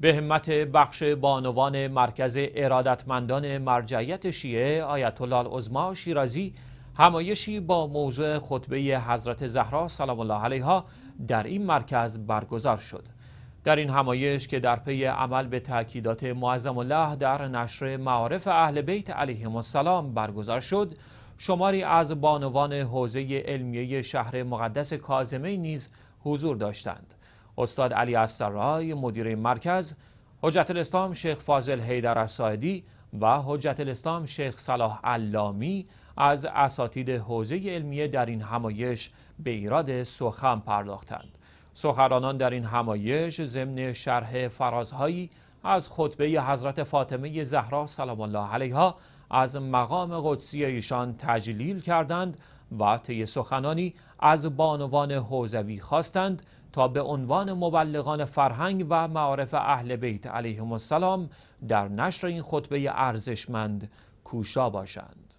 به همت بخش بانوان مرکز ارادتمندان مرجعیت شیعه آیت الله شیرازی همایشی با موضوع خطبه حضرت زهرا سلام الله علیها در این مرکز برگزار شد در این همایش که در پی عمل به تاکیدات معظم الله در نشر معارف اهل بیت علیهم السلام برگزار شد شماری از بانوان حوزه علمیه شهر مقدس کازمه نیز حضور داشتند استاد علی اسرای مدیر مرکز حجت الاسلام شیخ فاضل حیدر اساعدی و حجت الاسلام شیخ صلاح علامی از اساتید حوزه علمیه در این همایش به ایراد سخن پرداختند سخنرانان در این همایش ضمن شرح فرازهایی از خطبه حضرت فاطمه زهرا سلام الله علیها از مقام قدسی ایشان تجلیل کردند و طی سخنانی از بانوان حوزوی خواستند تا به عنوان مبلغان فرهنگ و معارف اهل بیت علیهم السلام در نشر این خطبه ارزشمند کوشا باشند